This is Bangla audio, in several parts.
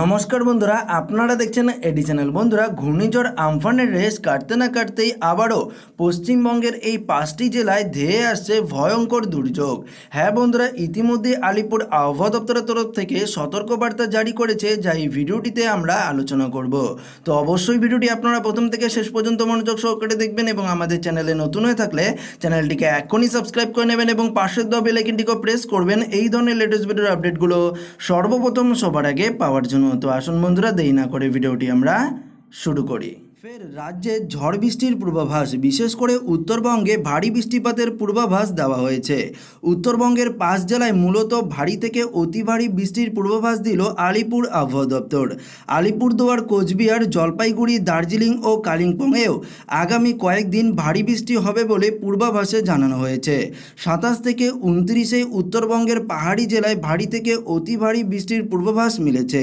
নমস্কার বন্ধুরা আপনারা দেখছেন এডি চ্যানেল বন্ধুরা ঘূর্ণিঝড় আমফানের রেস কাটতে না কাটতেই আবারও পশ্চিমবঙ্গের এই পাঁচটি জেলায় ধেয়ে আসছে ভয়ঙ্কর দুর্যোগ হ্যাঁ বন্ধুরা ইতিমধ্যে আলিপুর আবহাওয়া দপ্তরের তরফ থেকে সতর্কবার্তা জারি করেছে যা এই ভিডিওটিতে আমরা আলোচনা করব তো অবশ্যই ভিডিওটি আপনারা প্রথম থেকে শেষ পর্যন্ত মনোযোগ সহকারে দেখবেন এবং আমাদের চ্যানেলে নতুন হয়ে থাকলে চ্যানেলটিকে এখনই সাবস্ক্রাইব করে নেবেন এবং পাশের দেওয়া বেলাইকিনটিকেও প্রেস করবেন এই ধরনের লেটেস্ট ভিডিওর আপডেটগুলো সর্বপ্রথম সবার আগে পাওয়ার জন্য জন্য তো আসুন বন্ধুরা দেরি না করে ভিডিওটি আমরা শুরু করি ফের রাজ্যে ঝড় বৃষ্টির পূর্বাভাস বিশেষ করে উত্তরবঙ্গে ভারী বৃষ্টিপাতের পূর্বাভাস দেওয়া হয়েছে উত্তরবঙ্গের পাঁচ জেলায় মূলত ভারী থেকে অতি ভারী বৃষ্টির পূর্বাভাস দিল আলিপুর আবহাওয়া দপ্তর আলিপুরদুয়ার কোচবিহার জলপাইগুড়ি দার্জিলিং ও কালিম্পংয়েও আগামী কয়েকদিন ভারী বৃষ্টি হবে বলে পূর্বাভাসে জানানো হয়েছে সাতাশ থেকে উনত্রিশে উত্তরবঙ্গের পাহাড়ি জেলায় ভারী থেকে অতি ভারী বৃষ্টির পূর্বাভাস মিলেছে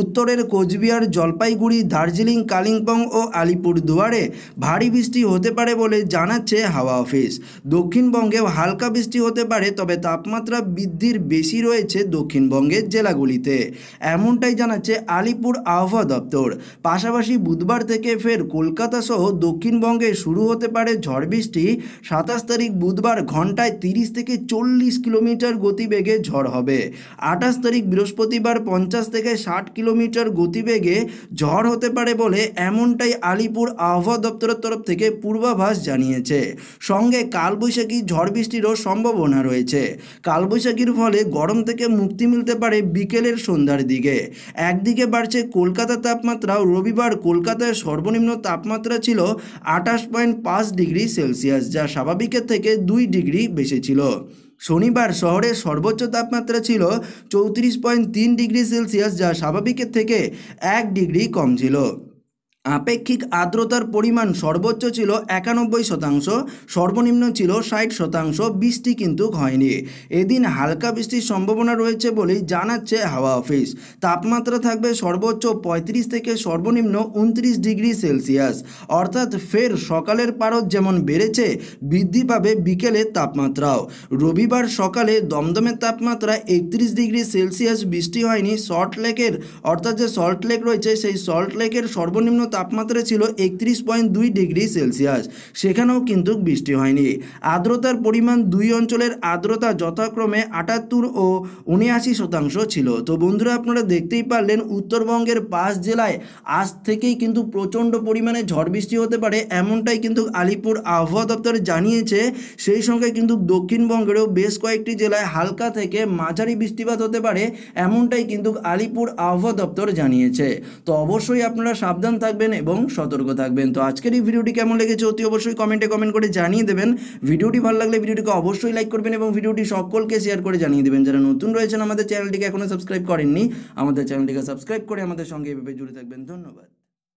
উত্তরের কোচবিহার জলপাইগুড়ি দার্জিলিং কালিম্পং ও আলিপুরদুয়ারে ভারী বৃষ্টি হতে পারে বলে জানাচ্ছে হাওয়া অফিস দক্ষিণবঙ্গেও হালকা বৃষ্টি হতে পারে তবে তাপমাত্রা বৃদ্ধির বেশি রয়েছে দক্ষিণবঙ্গের জেলাগুলিতে এমনটাই জানাচ্ছে আলিপুর আবহাওয়া দপ্তর পাশাপাশি বুধবার থেকে ফের কলকাতা সহ দক্ষিণবঙ্গে শুরু হতে পারে ঝড় বৃষ্টি সাতাশ তারিখ বুধবার ঘন্টায় তিরিশ থেকে চল্লিশ কিলোমিটার গতিবেগে ঝড় হবে আঠাশ তারিখ বৃহস্পতিবার পঞ্চাশ থেকে ষাট কিলোমিটার গতিবেগে ঝড় হতে পারে বলে এমনটাই আলিপুর আবহাওয়া দপ্তরের তরফ থেকে পূর্বাভাস জানিয়েছে সঙ্গে কালবৈশাখী ঝড় বৃষ্টিরও সম্ভাবনা রয়েছে কালবৈশাখীর ফলে গরম থেকে মুক্তি মিলতে পারে বিকেলের সন্ধ্যার দিকে একদিকে বাড়ছে কলকাতার তাপমাত্রা রবিবার কলকাতায় সর্বনিম্ন তাপমাত্রা ছিল আঠাশ পয়েন্ট পাঁচ ডিগ্রি সেলসিয়াস যা স্বাভাবিকের থেকে দুই ডিগ্রি বেশি ছিল শনিবার শহরের সর্বোচ্চ তাপমাত্রা ছিল চৌত্রিশ পয়েন্ট তিন ডিগ্রি সেলসিয়াস যা স্বাভাবিকের থেকে এক ডিগ্রি কম ছিল আপেক্ষিক আর্দ্রতার পরিমাণ সর্বোচ্চ ছিল একানব্বই শতাংশ সর্বনিম্ন ছিল ষাট শতাংশ বৃষ্টি কিন্তু হয়নি এদিন হালকা বৃষ্টির সম্ভাবনা রয়েছে বলেই জানাচ্ছে হাওয়া অফিস তাপমাত্রা থাকবে সর্বোচ্চ ৩৫ থেকে সর্বনিম্ন উনত্রিশ ডিগ্রি সেলসিয়াস অর্থাৎ ফের সকালের পারদ যেমন বেড়েছে বৃদ্ধি পাবে বিকেলের তাপমাত্রাও রবিবার সকালে দমদমের তাপমাত্রা একত্রিশ ডিগ্রি সেলসিয়াস বৃষ্টি হয়নি সল্টলেকের অর্থাৎ যে সল্টলেক রয়েছে সেই সল্টলেকের সর্বনিম্ন তাপমাত্রা ছিল একত্রিশ পয়েন্ট দুই ডিগ্রি সেলসিয়াস সেখানেও কিন্তু বৃষ্টি হয়নি আর্দ্রতার পরিমাণ দুই অঞ্চলের আর্দ্রতা যথাক্রমে আটাত্তর ও উনআশি শতাংশ ছিল তো বন্ধুরা আপনারা দেখতেই পারলেন উত্তরবঙ্গের পাঁচ জেলায় আজ থেকেই কিন্তু প্রচণ্ড পরিমাণে ঝড় বৃষ্টি হতে পারে এমনটাই কিন্তু আলিপুর আবহাওয়া দপ্তর জানিয়েছে সেই সঙ্গে কিন্তু দক্ষিণবঙ্গেরও বেশ কয়েকটি জেলায় হালকা থেকে মাঝারি বৃষ্টিপাত হতে পারে এমনটাই কিন্তু আলিপুর আবহাওয়া দপ্তর জানিয়েছে তো অবশ্যই আপনারা সাবধান থাকবেন থাকবেন এবং সতর্ক থাকবেন তো আজকের এই ভিডিওটি কেমন লেগেছে অতি অবশ্যই কমেন্টে কমেন্ট করে জানিয়ে দেবেন ভিডিওটি ভালো লাগলে ভিডিওটিকে অবশ্যই লাইক করবেন এবং ভিডিওটি সকলকে শেয়ার করে জানিয়ে দেবেন যারা নতুন রয়েছেন আমাদের চ্যানেলটিকে এখনও সাবস্ক্রাইব করেননি আমাদের চ্যানেলটিকে সাবস্ক্রাইব করে আমাদের সঙ্গে এভাবে জুড়ে থাকবেন ধন্যবাদ